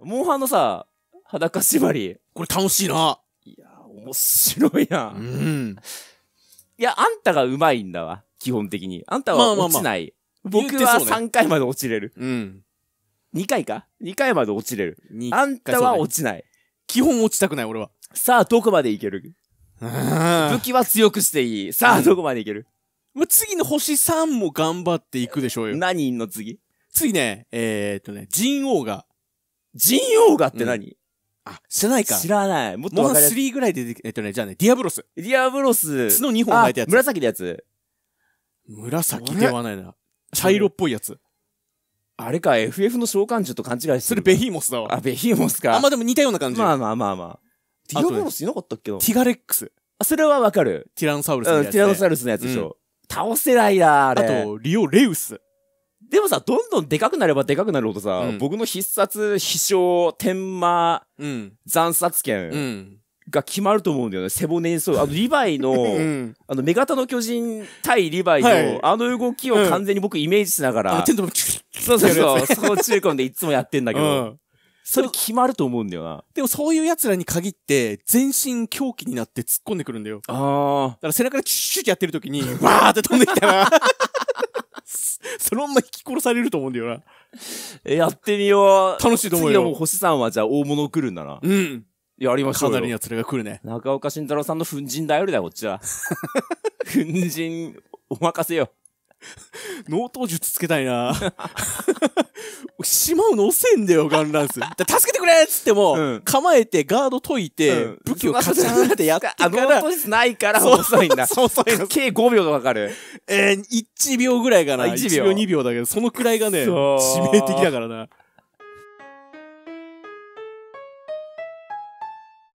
モンハンのさ、裸縛り。これ楽しいな。いや、面白いやん。うん。いや、あんたがうまいんだわ。基本的に。あんたは落ちない。まあまあまあ、僕は3回まで落ちれる。うね、うん。2回か ?2 回まで落ちれる。あんたは落ちない。基本落ちたくない、俺は。さあ、どこまでいける武器は強くしていい。さあ、どこまでいける、うん、次の星3も頑張っていくでしょうよ。何の次次ね、えー、っとね、人王がジンオウガって何、うん、あ、知らないか。知らない。もっとモンハン3ぐらい出てえっとね、じゃあね、ディアブロス。ディアブロス。角2本巻いたやつ。紫のやつ。紫ではないな。茶色っぽいやつ。あれか、FF の召喚獣と勘違いしてる。それベヒーモスだわ。あ、ベヒーモスか。あ、まあでも似たような感じ。まあまあまあまあ。ディアブロスいなかったっけティガレックス。あ、それはわかる。ティラノサウルスのやつ、ティラノサウルスのやつでしょ。うん、倒せないなあれ。あと、リオレウス。でもさ、どんどんでかくなればでかくなるほどさ、うん僕の必殺、必勝、天魔、うん。残殺う剣ん。が決まると思うんだよね。背骨にそう。あの、リヴァイうの、ん。あの、メガタの巨人対リヴァイの、はいあの動きを完全に僕イメージしながら、そうそうそう、そこを中間でいつもやってんだけうど、ん。それ決まると思うんだよな。でもそういう奴らに限って、全身狂気になって突っ込んでくるんだよ。ああだから背中でキュッシュッてやってる時に、わーって飛んできたら、そのまま引き殺されると思うんだよな。え、やってみよう。楽しいと思うよ。次のもう星さんはじゃあ大物来るんだな。うん。やりましょうかなりのつらが来るね。中岡慎太郎さんの粉塵頼りだよ、こっちは。粉塵、お任せよ。脳刀術つけたいな。しまうの遅んだよ、ガンランス。助けてくれっつっても、うん、構えてガード解いて、うん、武器をカチャンってやってから。脳頭術ないから遅いんだ。そう遅い計5秒がわかる。えー、1秒ぐらいかな。1秒 ,1 秒2秒だけど、そのくらいがね、致命的だからな。